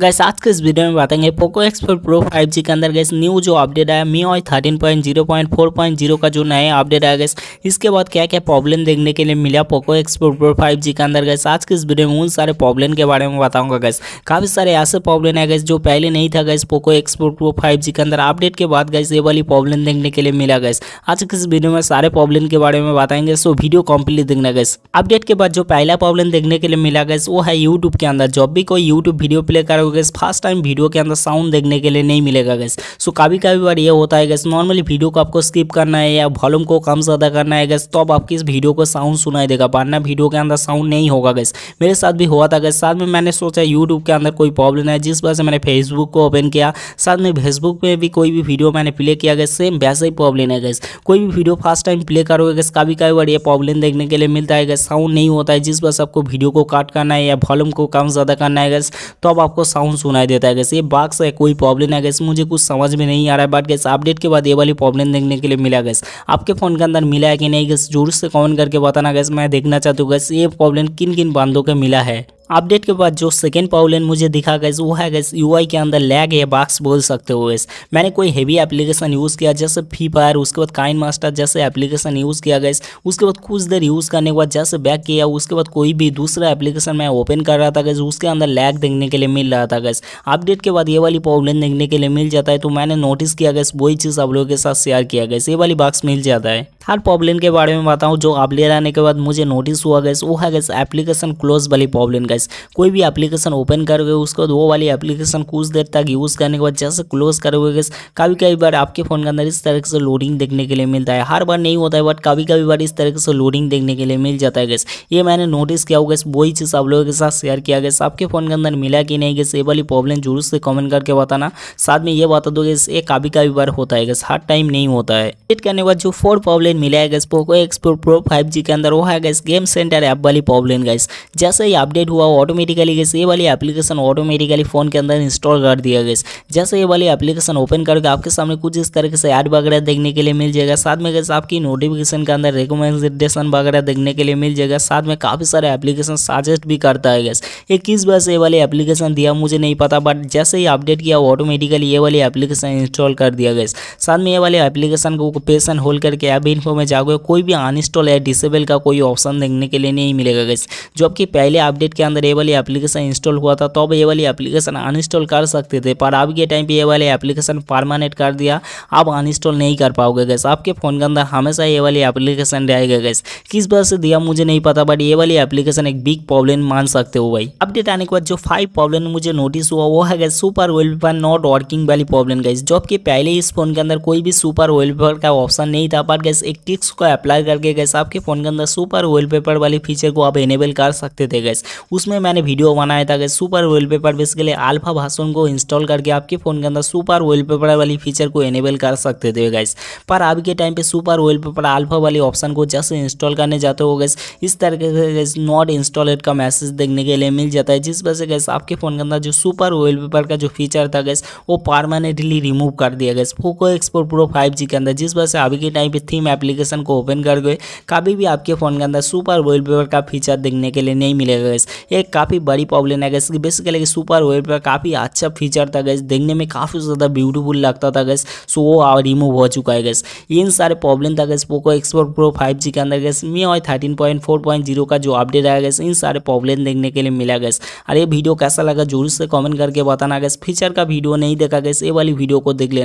gas आज के इस वीडियो में बताएंगे पोको फोर प्रो जी के अंदर गैस न्यू जो अपडेट आया मी और thirteen point zero point four point zero का जो नया अपडेट आया गैस इसके बाद क्या क्या प्रॉब्लम देखने के लिए मिला पोको फोर प्रो जी के अंदर गैस आज के इस वीडियो में उन सारे प्रॉब्लम के बारे में बताऊंगा गैस काफ़ी सारे ऐसे प्रॉब्लम है गैस जो पहले नहीं था guys Poco four pro five के अंदर अपडेट के बाद गैस ये वाली प्रॉब्लम देखने के लिए मिला गैस आज के इस वीडियो में सारे प्रॉब्लम के बारे में बताएंगे सो वीडियो कम्प्लीट देखना गैस अपडेट के बाद जो पहला प्रॉब्लम देखने के लिए मिला गैस वो है यूट्यूब के अंदर जब भी कोई यूट्यूब वीडियो प्ले कर हो गए फर्स्ट टाइम वीडियो के अंदर साउंड देखने के लिए नहीं मिलेगा गैस सो कभी कभी बार ये होता है गैस नॉर्मली वीडियो को आपको स्किप करना है या वॉल्यूम को कम ज़्यादा करना है गैस तो अब आपकी इस वीडियो को साउंड सुनाई देगा वरना वीडियो के अंदर साउंड नहीं होगा गैस मेरे साथ भी हुआ था गैस साथ में मैंने सोचा यूट्यूब के अंदर कोई प्रॉब्लम है जिस वजह से मैंने फेसबुक को ओपन किया साथ में फेसबुक पर भी कोई भी वीडियो मैंने प्ले किया गया सेम वैसे ही प्रॉब्लम है गैस कोई भी वीडियो फर्स्ट टाइम प्ले करोगे गैस कभी कभी बार ये प्रॉब्लम देखने के लिए मिलता है गैस साउंड नहीं होता है जिस वजह से आपको वीडियो को काट करना है या वॉल्यूम को कम ज़्यादा करना है गैस तो अब आपको साउंड सुनाई देता है कैसे ये बाक्स है कोई प्रॉब्लम है कैसे मुझे कुछ समझ में नहीं आ रहा है बट कैसे अपडेट के बाद ये वाली प्रॉब्लम देखने के लिए मिला गैस आपके फ़ोन के अंदर मिला है कि नहीं गैस जरूर से कमेंट करके बताना गैस मैं देखना चाहता हूँ गैस ये प्रॉब्लम किन किन बांधों के मिला है अपडेट के बाद जो सेकेंड प्रॉब्लम मुझे दिखा गया वो है गैस यू के अंदर लैग या बाक्स बोल सकते हो गैस मैंने कोई हैवी एप्लीकेशन यूज़ किया जैसे फ्री फायर उसके बाद काइन मास्टर जैसे एप्लीकेशन यूज़ किया गैस उसके बाद कुछ देर यूज़ करने के बाद जैसे बैक किया उसके बाद कोई भी दूसरा एप्लीकेशन मैं ओपन कर रहा था गैस उसके अंदर लैग देखने के लिए मिल रहा था गैस अपडेट के बाद ये वाली प्रॉब्लम देखने के लिए मिल जाता है तो मैंने नोटिस किया गैस वही चीज़ आप लोगों के साथ शेयर किया गया ये वाली बाक्स मिल जाता है थर्ड प्रॉब्लम के बारे में बताऊँ जो अपडेट आने के बाद मुझे नोटिस हुआ गैस वो है गैस एप्लीकेशन क्लोज वाली प्रॉब्लम गैस कोई भी एप्लीकेशन ओपन करोगे उसके बाद वो वाली एप्लीकेशन कुछ देर तक यूज़ करने के बाद जैसे क्लोज करोगे गैस कभी कभी बार आपके फ़ोन के अंदर इस तरह से लोडिंग देखने के लिए मिलता है हर बार नहीं होता है बट कभी कभी बार इस तरह से लोडिंग देखने के लिए मिल जाता है गैस ये मैंने नोटिस किया होगा वही चीज़ आप लोगों के साथ शेयर किया गया आपके फ़ोन के अंदर मिला कि नहीं गैस ये वाली प्रॉब्लम जरूर से कॉमेंट करके बताना साथ में ये बता दो गैस ये कभी कभी बार होता है गैस हर टाइम नहीं होता है एडिट करने के बाद जो फोर प्रॉब्लम मिला है guys Poco X pro pro five के अंदर वो है गैस गेम सेंटर ऐप वाली प्रॉब्लम गैस जैसे ही अपडेट हुआ हुआ ऑटोमेटिकली गैस तो ये वाली एप्लीकेशन ऑटोमेटिकली फ़ोन के अंदर इंस्टॉल कर दिया गया जैसे ये वाली एप्लीकेशन ओपन करके आपके सामने कुछ इस तरीके से ऐड वगैरह देखने के लिए मिल जाएगा साथ में गैस आपकी नोटिफिकेशन के अंदर रिकमेंडेशन वगैरह देखने के लिए मिल जाएगा साथ में काफ़ी सारे एप्लीकेशन सजेस्ट भी करता है गैस ये किस वजह से वाली एप्लीकेशन दिया मुझे नहीं पता बट जैसे ही अपडेट किया ऑटोमेटिकली ये वाली एप्लीकेशन इंस्टॉल कर दिया गया साथ में ये वाले एप्लीकेशन को पेशन होल्ड करके अब इन्फो में जाओगे कोई भी अनइंस्टॉल या डिसेबल का कोई ऑप्शन देखने के लिए नहीं मिलेगा गैस जो आपकी पहले अपडेट के अंदर ये वाली एप्लीकेशन इंस्टॉल हुआ था तब तो ये वाली एप्लीकेशन अनइंस्टॉल कर सकते थे पर अब के टाइम पे ये वाली एप्लीकेशन परमानेंट कर दिया आप अनइंस्टॉल नहीं कर पाओगे गैस आपके फ़ोन के अंदर हमेशा ये वाली एप्लीकेशन रहेगा गैस किस वजह से दिया मुझे नहीं पता बट ये वाली एप्लीकेशन एक बिग प्रॉब्लम मान सकते हो भाई अपडेट आने के बाद जो फाइव प्रॉब्लम मुझे नोटिस हुआ वो है guys super wallpaper not working वाली प्रॉब्लम गैस जो आपके पहले इस फोन के अंदर कोई भी सुपर वेलफेयर का ऑप्शन नहीं था बट गैस एक टिक्स को अप्लाई करके गैस आपके फ़ोन के अंदर सुपर वेलपेपर वाली फीचर को आप इनेबल कर सकते थे गैस उस उसमें मैंने वीडियो बनाया था कि सुपर वॉलपेपर बेसिकली अल्फा भाषण को इंस्टॉल करके आपके फ़ोन के अंदर सुपर वॉलपेपर वाली फीचर को एनेबल कर सकते थे गैस पर अब के टाइम पे सुपर वॉलपेपर अल्फा वाली ऑप्शन को जस्ट इंस्टॉल करने जाते हो गैस इस तरीके से गैस नॉट इंस्टॉलेड का मैसेज देखने के लिए मिल जाता है जिस वजह से गैस आपके फ़ोन के अंदर जो सुपर पेपर का जो फीचर था गैस वो परमानेंटली रिमूव कर दिया गया फोको एक्सपोर्ट प्रो फाइव के अंदर जिस वजह से अभी के टाइम पर थीम एप्लीकेशन को ओपन कर गए कभी भी आपके फ़ोन के अंदर सुपर पेपर का फीचर देखने के लिए नहीं मिलेगा गैस ये काफ़ी बड़ी प्रॉब्लम है guys basically guys super web पर काफ़ी अच्छा फीचर था गैस देखने में काफ़ी ज़्यादा ब्यूटीफुल लगता था गैस सो वो रिमूव हो चुका है गैस इन सारे प्रॉब्लम था guys Poco export pro five G के अंदर गैस मी और thirteen point four point zero का जो अपडेट आया गैस इन सारे प्रॉब्लम देखने के लिए मिला गैस और ये वीडियो कैसा लगा जरूर से कॉमेंट करके बताना गैस फीचर का वीडियो नहीं देखा गैस ये वाली वीडियो को देख लेना